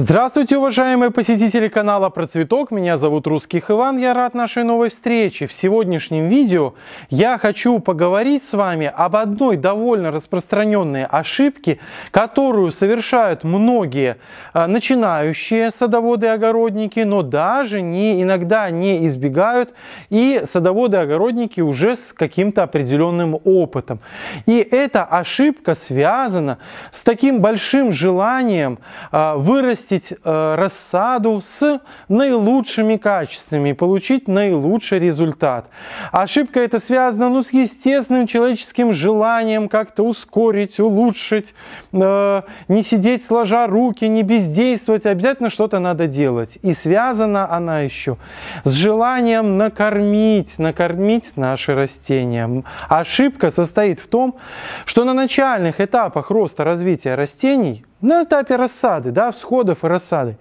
Здравствуйте, уважаемые посетители канала Про Цветок. Меня зовут Русских Иван. Я рад нашей новой встрече. В сегодняшнем видео я хочу поговорить с вами об одной довольно распространенной ошибке, которую совершают многие а, начинающие садоводы-огородники, но даже не, иногда не избегают и садоводы-огородники уже с каким-то определенным опытом. И эта ошибка связана с таким большим желанием а, вырасти вырастить э, рассаду с наилучшими качествами, получить наилучший результат. Ошибка это связана ну, с естественным человеческим желанием как-то ускорить, улучшить, э, не сидеть сложа руки, не бездействовать, обязательно что-то надо делать. И связана она еще с желанием накормить, накормить наши растения. Ошибка состоит в том, что на начальных этапах роста развития растений на этапе рассады, да, всходов и рассады,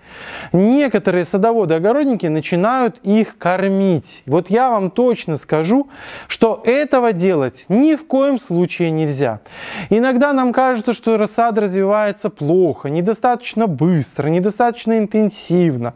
некоторые садоводы-огородники начинают их кормить. Вот я вам точно скажу, что этого делать ни в коем случае нельзя. Иногда нам кажется, что рассад развивается плохо, недостаточно быстро, недостаточно интенсивно.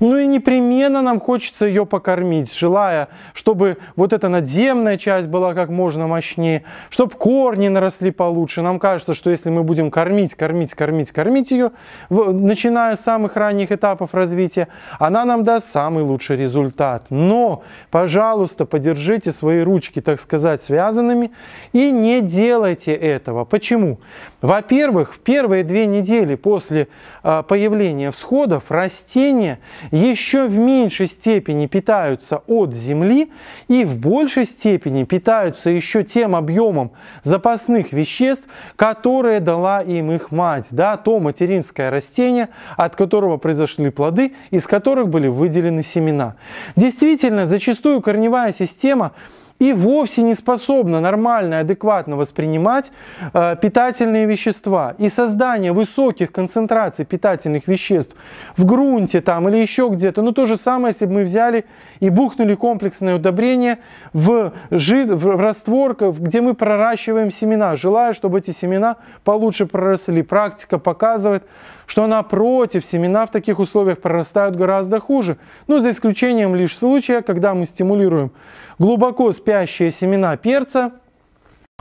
Ну и непременно нам хочется ее покормить, желая, чтобы вот эта надземная часть была как можно мощнее, чтобы корни наросли получше. Нам кажется, что если мы будем кормить, кормить, кормить, кормить, кормить ее, начиная с самых ранних этапов развития, она нам даст самый лучший результат. Но, пожалуйста, подержите свои ручки, так сказать, связанными и не делайте этого. Почему? Во-первых, в первые две недели после а, появления всходов растения еще в меньшей степени питаются от земли и в большей степени питаются еще тем объемом запасных веществ, которые дала им их мать. Да? да, то материнское растение, от которого произошли плоды, из которых были выделены семена. Действительно, зачастую корневая система – и вовсе не способна нормально и адекватно воспринимать э, питательные вещества. И создание высоких концентраций питательных веществ в грунте там или еще где-то, ну то же самое, если бы мы взяли и бухнули комплексное удобрение в, жид, в раствор, где мы проращиваем семена, желая, чтобы эти семена получше проросли. Практика показывает, что напротив, семена в таких условиях прорастают гораздо хуже. Ну, за исключением лишь случая, когда мы стимулируем глубоко спящие плодящие семена перца –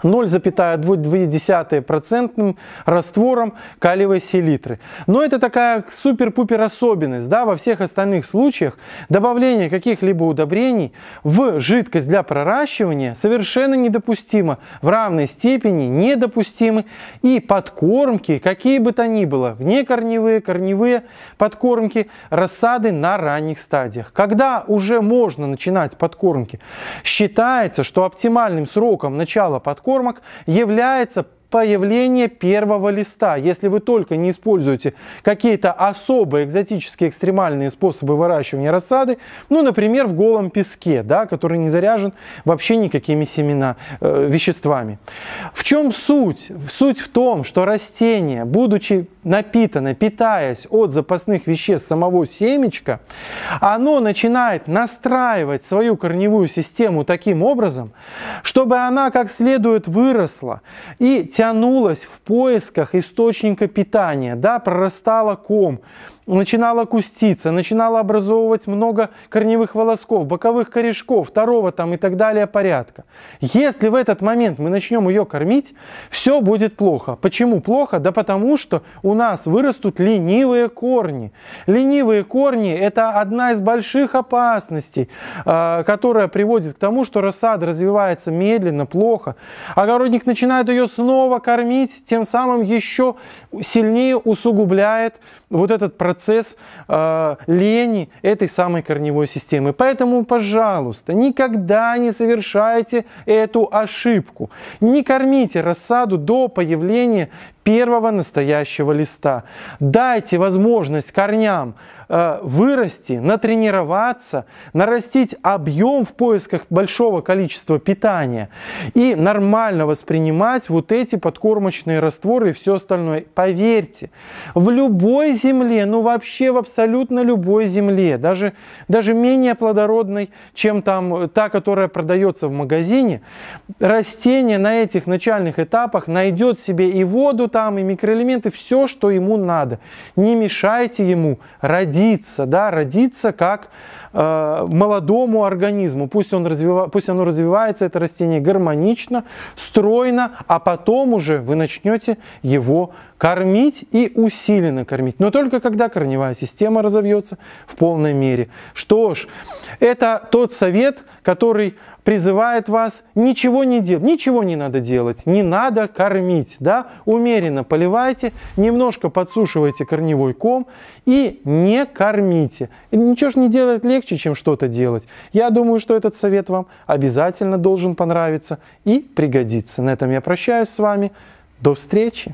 0,2% раствором калиевой селитры. Но это такая супер-пупер особенность. Да? Во всех остальных случаях добавление каких-либо удобрений в жидкость для проращивания совершенно недопустимо. В равной степени недопустимы и подкормки, какие бы то ни было, внекорневые, корневые подкормки, рассады на ранних стадиях. Когда уже можно начинать подкормки? Считается, что оптимальным сроком начала подкормки подкормок является появления первого листа. Если вы только не используете какие-то особые экзотические экстремальные способы выращивания рассады, ну, например, в голом песке, да, который не заряжен вообще никакими семена, э, веществами. В чем суть? Суть в том, что растение, будучи напитано, питаясь от запасных веществ самого семечка, оно начинает настраивать свою корневую систему таким образом, чтобы она как следует выросла и тя тянулась в поисках источника питания, да, прорастала ком, начинала куститься, начинала образовывать много корневых волосков, боковых корешков, второго там и так далее порядка. Если в этот момент мы начнем ее кормить, все будет плохо. Почему плохо? Да потому что у нас вырастут ленивые корни. Ленивые корни – это одна из больших опасностей, а, которая приводит к тому, что рассада развивается медленно, плохо. Огородник начинает ее снова снова кормить, тем самым еще сильнее усугубляет вот этот процесс э, лени этой самой корневой системы. Поэтому, пожалуйста, никогда не совершайте эту ошибку. Не кормите рассаду до появления первого настоящего листа. Дайте возможность корням э, вырасти, натренироваться, нарастить объем в поисках большого количества питания и нормально воспринимать вот эти подкормочные растворы и все остальное. Поверьте, в любой земле, ну вообще в абсолютно любой земле, даже, даже менее плодородной, чем там э, та, которая продается в магазине, растение на этих начальных этапах найдет себе и воду там, и микроэлементы, все, что ему надо. Не мешайте ему родиться, да, родиться как э, молодому организму. Пусть, он развива, пусть оно развивается, это растение, гармонично, стройно, а потом уже вы начнете его кормить и усиленно кормить. Но только когда корневая система разовьется в полной мере. Что ж, это тот совет, который призывает вас ничего не делать, ничего не надо делать, не надо кормить, да, умереть умеренно поливайте, немножко подсушивайте корневой ком и не кормите. Ничего же не делает легче, чем что-то делать. Я думаю, что этот совет вам обязательно должен понравиться и пригодиться. На этом я прощаюсь с вами. До встречи!